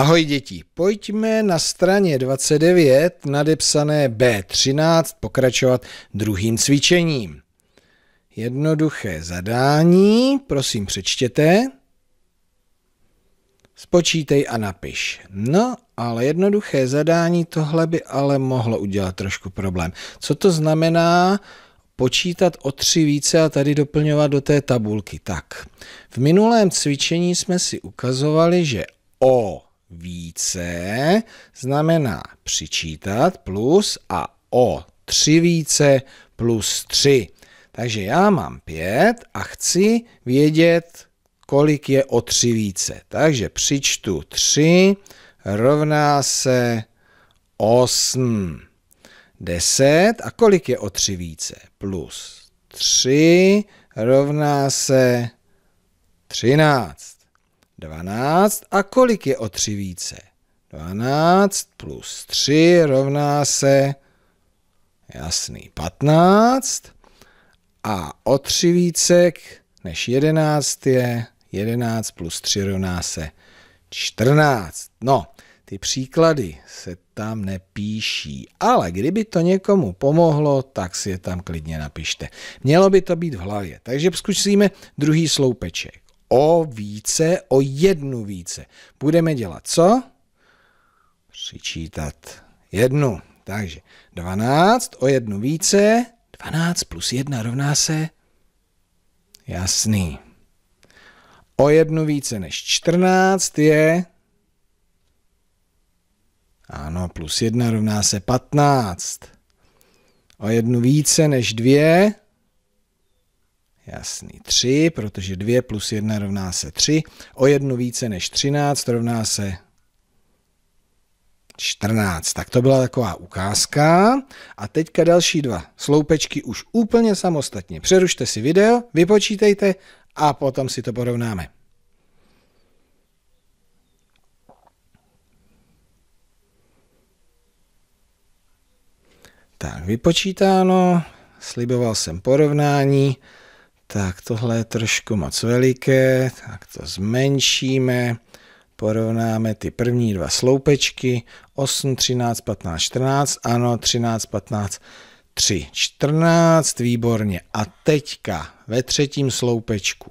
Ahoj děti, pojďme na straně 29 nadepsané B13 pokračovat druhým cvičením. Jednoduché zadání, prosím přečtěte. Spočítej a napiš. No, ale jednoduché zadání tohle by ale mohlo udělat trošku problém. Co to znamená počítat o tři více a tady doplňovat do té tabulky? Tak, v minulém cvičení jsme si ukazovali, že O více znamená přičítat plus a o 3 více plus 3. Takže já mám 5 a chci vědět, kolik je o 3 více. Takže přičtu 3 rovná se 8. 10 a kolik je o 3 více? Plus 3 rovná se 13. 12 a kolik je o 3 více? 12 plus 3 rovná se, jasný, 15 a o 3 více než 11 je 11 plus 3 rovná se 14. No, ty příklady se tam nepíší, ale kdyby to někomu pomohlo, tak si je tam klidně napište. Mělo by to být v hlavě. Takže zkusíme druhý sloupeček o více, o jednu více. Budeme dělat co? Přičítat jednu. Takže 12 o jednu více, 12 plus 1 rovná se, jasný. O jednu více než 14 je, ano, plus 1 rovná se 15. O jednu více než 2, Jasný, 3, protože 2 plus 1 rovná se 3. O jednu více než 13 rovná se 14. Tak to byla taková ukázka. A teďka další dva sloupečky už úplně samostatně. Přerušte si video, vypočítejte a potom si to porovnáme. Tak, vypočítáno, sliboval jsem porovnání. Tak tohle je trošku moc veliké, tak to zmenšíme. Porovnáme ty první dva sloupečky, 8, 13, 15, 14, ano, 13, 15, 3, 14, výborně. A teďka ve třetím sloupečku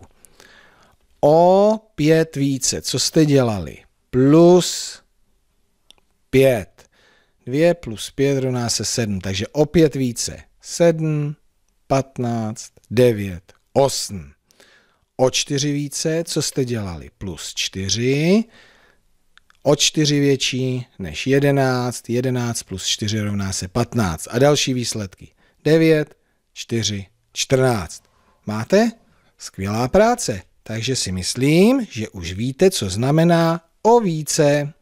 o 5 více, co jste dělali? Plus 5. 2 plus 5 rovná se 7, takže o 5 více. 7, 15, 9, 8. O 4 více, co jste dělali? Plus 4. O 4 větší než 11. 11 plus 4 rovná se 15. A další výsledky. 9, 4, 14. Máte? Skvělá práce. Takže si myslím, že už víte, co znamená o více.